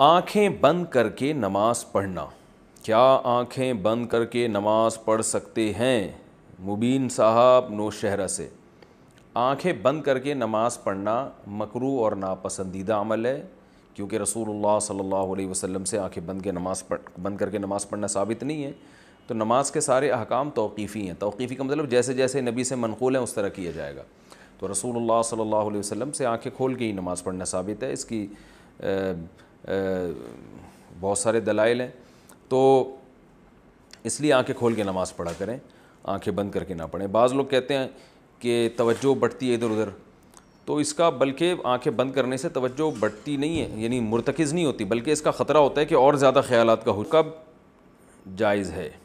आंखें बंद करके नमाज पढ़ना क्या आंखें बंद करके नमाज पढ़ सकते हैं मुबीन साहब नौशहरा से आंखें बंद करके नमाज पढ़ना मकरू और नापसंदीदा अमल है क्योंकि रसूलुल्लाह सल्लल्लाहु अलैहि वसल्लम से आंखें बंद के नमाज पढ़ बंद करके नमाज पढ़ना साबित नहीं है तो नमाज के सारे अहकाम तौक़ीफ़ी हैं तौक़ीफ़ी का मतलब जैसे जैसे नबी से मनकूल हैं उस तरह किया जाएगा तो रसूलुल्लाह सल्लल्लाहु अलैहि वसल्लम से आंखें खोल के ही नमाज़ पढ़ना साबित है इसकी बहुत सारे दलाइल हैं तो इसलिए आंखें खोल के नमाज़ पढ़ा करें आंखें बंद करके ना पढ़ें बाज़ लोग कहते हैं कि तवज्जो बढ़ती है इधर उधर तो इसका बल्कि आंखें बंद करने से तवज्जो बढ़ती नहीं है यानी मुरतकज़ नहीं होती बल्कि इसका ख़तरा होता है कि और ज़्यादा ख्याल का हुक्म जायज़ है